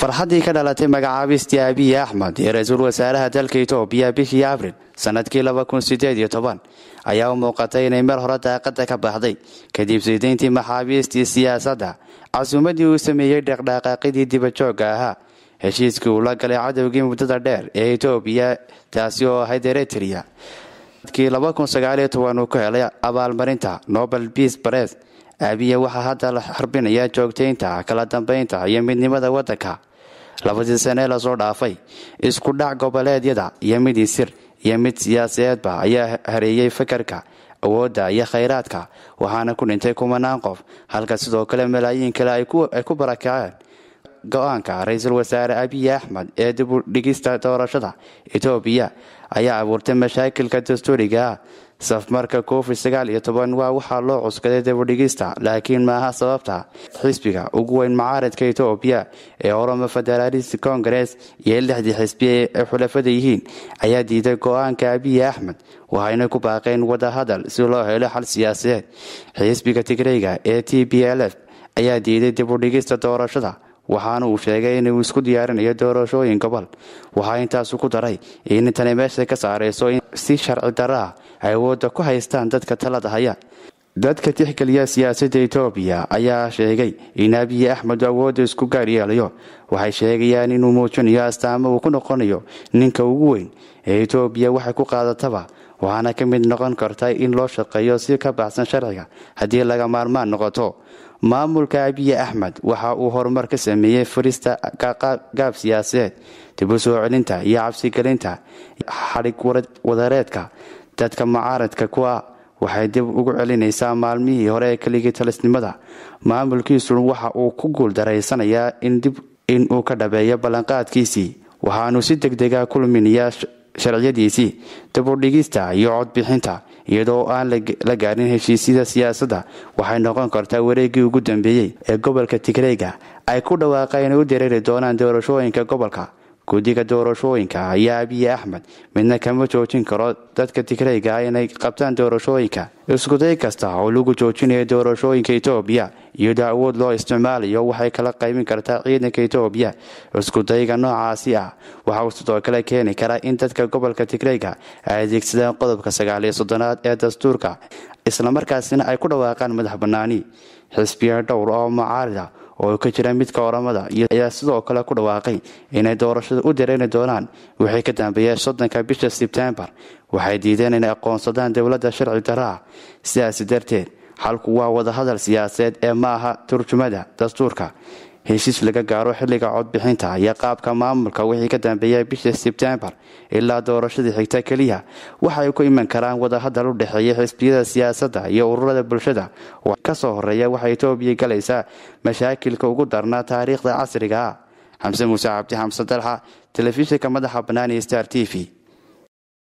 farxaddii ka dhalatay magacaabistii aabiye axmed ee ra-iisul wasaaraha dalka itoobiya bishii abril sannadkii ayaa u muuqatay inay mar hore daaqadda ka baxday kadib sidayntii maxaabiistii siyaasadda casuumadii uu sameeyey dhaqdhaqaaqidii dibajoogga ahaa heshiiskii uu la galay cadowgii muddada dheer ee itoobiya taasi oo ahayd eritria uu ku helay abaalmarinta nobel bias bares abiya waxaa hadda la xarbinayaa joogtaynta kala dambeynta iyo midnimada waddanka labadii sane lasoo dhaafay isku dhac goboleedyada iyo mid isir iyo mid siyaasadeedba ayaa hareeyey fakarka awoodda iyo khayraadka waxaana ku dhintay kumanaan qof halka sidoo kale malaayiin kale ay ku barakaceen go-aanka ra-iisul wasaare abiy axmed ee dibudhigista doorashada etoobiya ayaa abuurtay mashaakilka dastuuriga safmarka covid sagaal iyo toban waa waxaa loo cuskaday dibudhigista laakiin maaha sababta xisbiga ugu weyn macaaridka etoobiya ee oromo federaalist congress iyo lixdii xisbi ay xulafada yihiin ayaa diiday go-aanka abiy axmed waxayna ku baaqeen wadahadal si loo helo xal siyaasadeed xisbiga tigreyga ee t b l f ayaa diiday dibudhigista doorashada waxaana uu sheegay inuu isku diyaarinayo doorashooyin gobol waxaa intaasu ku daray in tani meesha ka saarayso in si sharci darra ah awoodda ku haystaan dadka talada haya dadka tixgeliya siyaasadda etoobiya ayaa sheegay in abiyi axmed awoodda isku gaar yeelayo waxay sheegayaan inuu muujinayo astaamo uu ku noqonayo ninka ugu weyn ee etoobiya waxay ku qaadataba waxaana ka mid noqon karta in loo shaqeeyo si ka baxsan sharciga haddii laga maarmaan noqoto maamulka abiyi axmed waxa uu horumar ka sameeyey furista gaab siyaasadeed dib u soo celinta iyo cabsigelinta xadhig wadareedka dadka mucaaradka kuwa ah waxay dib ugu celinaysaa maalmihii hore ee keligii talisnimada maamulkiisuna waxa uu ku guuldaraysanayaa in dib in uu ka dhabeeyo ballanqaadkiisii waxaanu si deg degdega ah kulminayaa sharciyadiisii dabudhigista iyo codbixinta iyadoo aan la gaarin heshiisyada siyaasadda waxay noqon kartaa wareegii ugu dambeeyey ee gobolka tigreega ay ku dhawaaqeen u dareeri doonaan doorashooyinka gobolka guddiga doorashooyinka ayaa abiye axmed midna kama joojin karo dadka tigrayga inay qabtaan doorashooyinka iskuday kasta oo lagu joojinaya doorashooyinka etoobiya iyadoo awood loo isticmaalayo waxay kala qaybin kartaa ciidanka etoobiya iskudayga noocaasi ah waxa uu sidoo kale keeni karaa in dadka gobolka tigrayga ay adeegsadaan qodobka sagaaliyo soddonaad ee dastuurka islamarkaasina ay ku dhawaaqaan madax bannaani xisbiya dhowr ah oo mucaarida oo ka jira midka oramada ayaa sidoo kale ku dhawaaqay inay doorashada u dareeni doonaan wixii ka dambeeyay soddonka bisha sebteembar waxay diideen inay aqoonsadaan dowladda sharci daraa sidaasi darteed xalku waa wadahadal siyaaseed ee ma aha turjumada dastuurka heshiis laga gaaro xilliga codbixinta iyo qaabka maamulka wixii ka dambeeya bisha sebtembar ilaa doorashadii xigta keliya waxay ku iman karaan wadahadal u dhexeeya xisbiyada siyaasadda iyo ururada bulshada ka soo horreeya waxay etoobiya galaysaa mashaakilka ugu darnaa taariikhda casriga ah. xamse muuse cabdi xamse dalxa telefishinka madaxa bannaan iyo star t v